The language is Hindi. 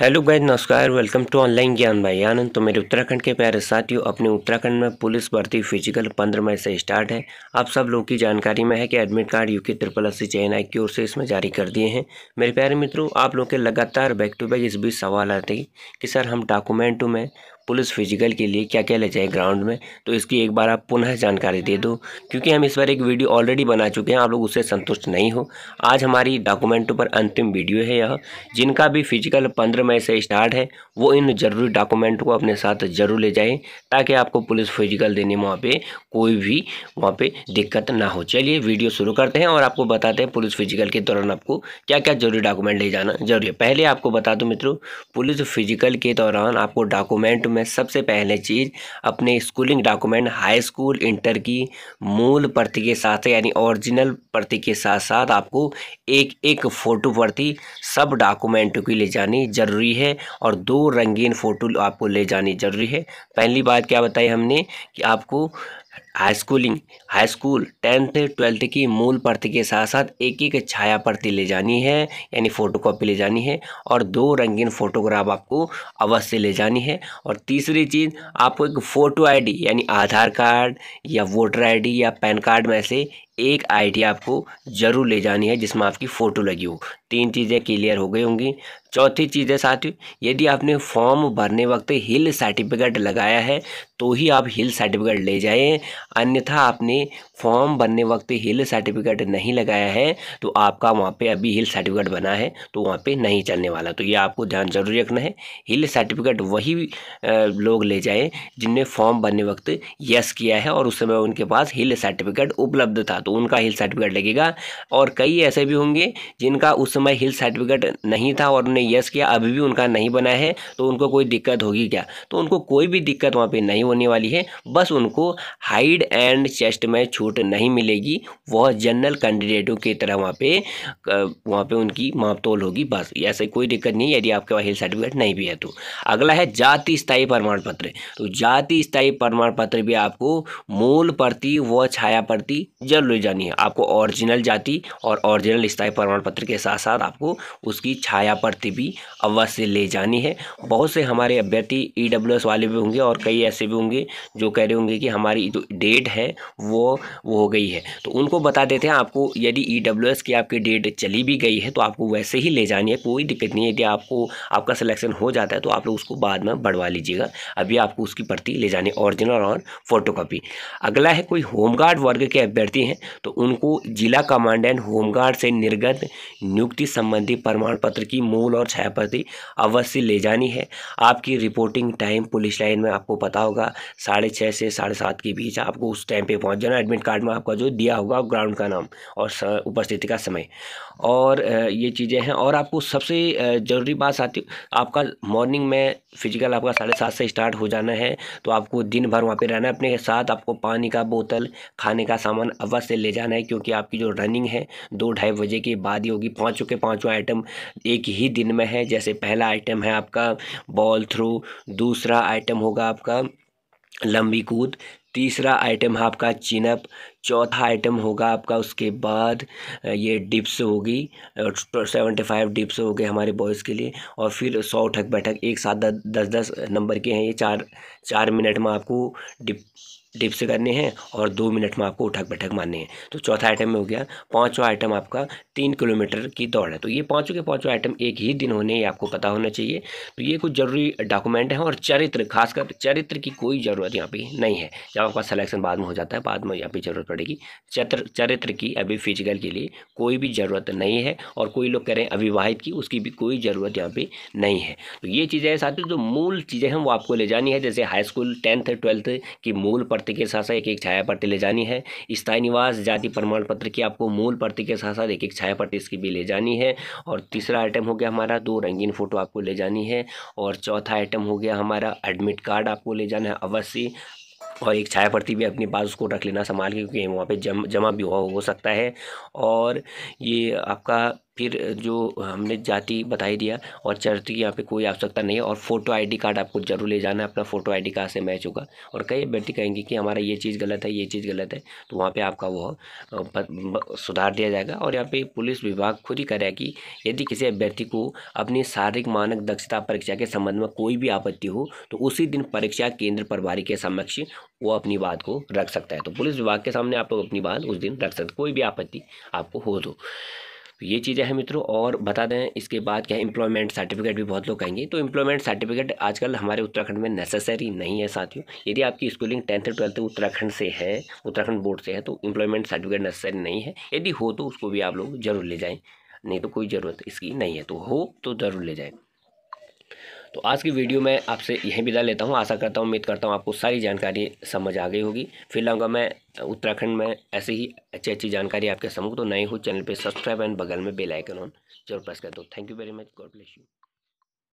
हेलो गाइज नमस्कार वेलकम टू ऑनलाइन ज्ञान भाई आनंद तो मेरे उत्तराखंड के प्यारे साथियों अपने उत्तराखंड में पुलिस भर्ती फिजिकल पंद्रह मई से स्टार्ट है आप सब लोग की जानकारी में है कि admit card UK triple S C जे आई की ओर से इसमें जारी कर दिए हैं मेरे प्यारे मित्रों आप लोग के लगातार बैक टू बैक इस बीच सवाल आते कि सर हम डॉक्यूमेंटों में पुलिस फिजिकल के लिए क्या क्या ले जाए ग्राउंड में तो इसकी एक बार आप पुनः जानकारी दे दो क्योंकि हम इस बार एक वीडियो ऑलरेडी बना चुके हैं आप लोग उससे संतुष्ट नहीं हो आज हमारी डॉक्यूमेंटों पर अंतिम वीडियो है यह जिनका भी फिजिकल पंद्रह मई से स्टार्ट है वो इन जरूरी डॉक्यूमेंट को अपने साथ जरूर ले जाएँ ताकि आपको पुलिस फिजिकल देने में वहाँ पर कोई भी वहाँ पर दिक्कत ना हो चलिए वीडियो शुरू करते हैं और आपको बताते हैं पुलिस फिजिकल के दौरान आपको क्या क्या जरूरी डॉक्यूमेंट ले जाना जरूरी है पहले आपको बता दूँ मित्रों पुलिस फिजिकल के दौरान आपको डॉक्यूमेंट मैं सबसे पहले चीज़ अपने schooling document high school inter की मूल प्रति के साथ यानी ओरिजिनल प्रति के साथ साथ आपको एक एक फ़ोटो प्रति सब डॉक्यूमेंट की ले जानी ज़रूरी है और दो रंगीन फ़ोटो आपको ले जानी ज़रूरी है पहली बात क्या बताई हमने कि आपको high schooling high school tenth twelfth की मूल प्रति के साथ साथ एक एक छाया प्रति ले जानी है यानी फ़ोटोकॉपी ले जानी है और दो रंगीन फ़ोटोग्राफ आपको अवश्य ले जानी है और तीसरी चीज़ आपको एक फ़ोटो आईडी यानी आधार कार्ड या वोटर आईडी या पैन कार्ड में से एक आईडी आपको ज़रूर ले जानी है जिसमें आपकी फ़ोटो लगी हो तीन चीज़ें क्लियर हो गई होंगी चौथी चीज़ है साथियों यदि आपने फॉर्म भरने वक्त हिल सर्टिफिकेट लगाया है तो ही आप हिल सर्टिफिकेट ले जाएं अन्यथा आपने फॉर्म भरने वक्त हिल सर्टिफिकेट नहीं लगाया है तो आपका वहाँ पे अभी हिल सर्टिफिकेट बना है तो वहाँ पे नहीं चलने वाला तो ये आपको ध्यान जरूर रखना है हिल सर्टिफिकेट वही लोग ले जाएँ जिनने फॉर्म भरने वक्त यस किया है और उस समय उनके पास हिल सर्टिफिकेट उपलब्ध था तो उनका हिल सर्टिफिकेट लगेगा और कई ऐसे भी होंगे जिनका उस समय हिल सर्टिफिकेट नहीं था और उन्हें यस किया अभी भी उनका नहीं बना है तो उनको कोई दिक्कत होगी क्या तो उनको कोई भी दिक्कत वहाँ पर नहीं होने वाली है बस उनको हाइड एंड चेस्ट में छूट नहीं मिलेगी वह जनरल कैंडिडेटों की तरह वहाँ पर वहाँ पर उनकी मापतोल होगी बस ऐसे कोई दिक्कत नहीं यदि आपके पास हिल सर्टिफिकेट नहीं भी है तो अगला है जाति स्थायी प्रमाण पत्र तो जाति स्थायी प्रमाण पत्र भी आपको मूल प्रति व छाया प्रति जरूर ले जानी है आपको ओरिजिनल जाति और ओरिजिनल स्थायी प्रमाण पत्र के साथ साथ आपको उसकी छाया प्रति भी अवश्य ले जानी है बहुत से हमारे अभ्यर्थी ई e वाले भी होंगे और कई ऐसे भी होंगे जो कह रहे होंगे कि हमारी जो डेट है वो वो हो गई है तो उनको बता देते हैं आपको यदि ई e की आपकी डेट चली भी गई है तो आपको वैसे ही ले जानी है कोई दिक्कत नहीं है यदि आपको आपका सिलेक्शन हो जाता है तो आप लोग उसको बाद में बढ़वा लीजिएगा अभी आपको उसकी प्रति ले जानी ओरिजिनल और फोटोकॉपी अगला है कोई होमगार्ड वर्ग के अभ्यर्थी हैं तो उनको जिला कमांडेंट होमगार्ड से निर्गत नियुक्ति संबंधी प्रमाण पत्र की मूल और छायाप्रति अवश्य ले जानी है आपकी रिपोर्टिंग टाइम पुलिस लाइन में आपको पता होगा साढ़े छः से साढ़े सात के बीच आपको उस टाइम पे पहुंच जाना एडमिट कार्ड में आपका जो दिया होगा ग्राउंड का नाम और उपस्थिति का समय और ये चीज़ें हैं और आपको सबसे ज़रूरी बात आती आपका मॉर्निंग में फिजिकल आपका साढ़े सात से स्टार्ट हो जाना है तो आपको दिन भर वहाँ पर रहना है अपने साथ आपको पानी का बोतल खाने का सामान अवश्य से ले जाना है क्योंकि आपकी जो रनिंग है दो ढाई बजे के बाद ही होगी पाँचों के पाँचों आइटम एक ही दिन में है जैसे पहला आइटम है आपका बॉल थ्रू दूसरा आइटम होगा आपका लंबी कूद तीसरा आइटम है आपका चिनअप चौथा आइटम होगा आपका उसके बाद ये डिप्स होगी सेवेंटी फाइव डिप्स हो गए हमारे बॉयज़ के लिए और फिर सौ ठक बैठक एक साथ दस दस नंबर के हैं ये चार चार मिनट में आपको डिप डिप्स करने हैं और दो मिनट में आपको उठक बैठक मारने हैं तो चौथा आइटम में हो गया पाँचवा आइटम आपका तीन किलोमीटर की दौड़ है तो ये पाँचों के पाँचों आइटम एक ही दिन होने ये आपको पता होना चाहिए तो ये कुछ ज़रूरी डॉक्यूमेंट हैं और चरित्र खासकर चरित्र की कोई ज़रूरत यहाँ पे नहीं है जब आपका सलेक्शन बाद में हो जाता है बाद में यहाँ पर ज़रूरत पड़ेगी चत्र चरित्र की अभी फिजिकल के लिए कोई भी ज़रूरत नहीं है और कोई लोग कह रहे हैं अविवाहित की उसकी भी कोई ज़रूरत यहाँ पर नहीं है तो ये चीज़ें साथियों जो मूल चीज़ें हैं वो आपको ले जानी है जैसे हाई स्कूल टेंथ ट्वेल्थ की मूल पर प्रति के साथ साथ एक एक छाया प्रति ले जानी है स्थायी निवास जाति प्रमाण पत्र की आपको मूल प्रति के साथ साथ एक एक छाया प्रति इसकी भी ले जानी है और तीसरा आइटम हो गया हमारा दो रंगीन फ़ोटो आपको ले जानी है और चौथा आइटम हो गया हमारा एडमिट कार्ड आपको ले जाना है अवश्य और एक छाया पड़ती भी अपने पास उसको रख लेना संभाल के क्योंकि वहाँ पे जम जमा भी हुआ हो सकता है और ये आपका फिर जो हमने जाति बताई दिया और चर्च की यहाँ पे कोई आवश्यकता नहीं है और फोटो आईडी कार्ड आपको जरूर ले जाना है अपना फोटो आईडी कार्ड से मैच होगा और कई व्यक्ति कहेंगे कि हमारा ये चीज़ गलत है ये चीज़ गलत है तो वहाँ पे आपका वो सुधार दिया जाएगा और यहाँ पे पुलिस विभाग खुद ही करे कि यदि किसी अभ्यर्थी को अपनी शारीरिक मानक दक्षता परीक्षा के संबंध में कोई भी आपत्ति हो तो उसी दिन परीक्षा केंद्र प्रभारी के समक्ष वो अपनी बात को रख सकता है तो पुलिस विभाग के सामने आप लोग अपनी बात उस दिन रख सकते कोई भी आपत्ति आपको हो तो ये चीज़ें हैं मित्रों और बता दें इसके बाद क्या इम्प्लॉयमेंट सर्टिफिकेट भी बहुत लोग कहेंगे तो इम्प्लॉयमेंट सर्टिफिकेट आजकल हमारे उत्तराखंड में नेसेसरी नहीं है साथियों यदि आपकी स्कूलिंग टेंथ और ट्वेल्थ उत्तराखंड से है उत्तराखंड बोर्ड से है तो इंप्लॉयमेंट सर्टिफिकेट नेसेसरी नहीं है यदि हो तो उसको भी आप लोग जरूर ले जाएँ नहीं तो कोई ज़रूरत इसकी नहीं है तो हो तो ज़रूर ले जाएँ तो आज की वीडियो में आपसे यहीं विदा लेता हूँ आशा करता हूँ उम्मीद करता हूँ आपको सारी जानकारी समझ आ गई होगी फिर लाऊंगा मैं उत्तराखंड में ऐसे ही अच्छी अच्छी जानकारी आपके समूह तो नए हो चैनल पे सब्सक्राइब एंड बगल में बेल आइकन ऑन जरूर प्रेस कर दो thank you very much God bless you